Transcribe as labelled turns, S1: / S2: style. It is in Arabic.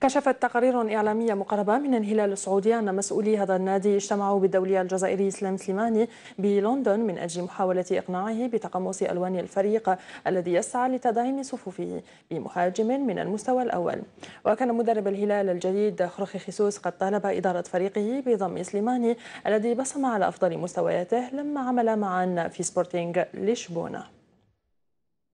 S1: كشفت تقارير إعلامية مقربة من الهلال السعودي أن مسؤولي هذا النادي اجتمعوا بالدولي الجزائري إسلام سليماني بلندن من أجل محاولة إقناعه بتقمص ألوان الفريق الذي يسعى لتدعيم صفوفه بمهاجم من المستوى الأول وكان مدرب الهلال الجديد خرخي خيسوس قد طالب إدارة فريقه بضم سليماني الذي بصم على أفضل مستوياته لما عمل معا في سبورتينغ لشبونة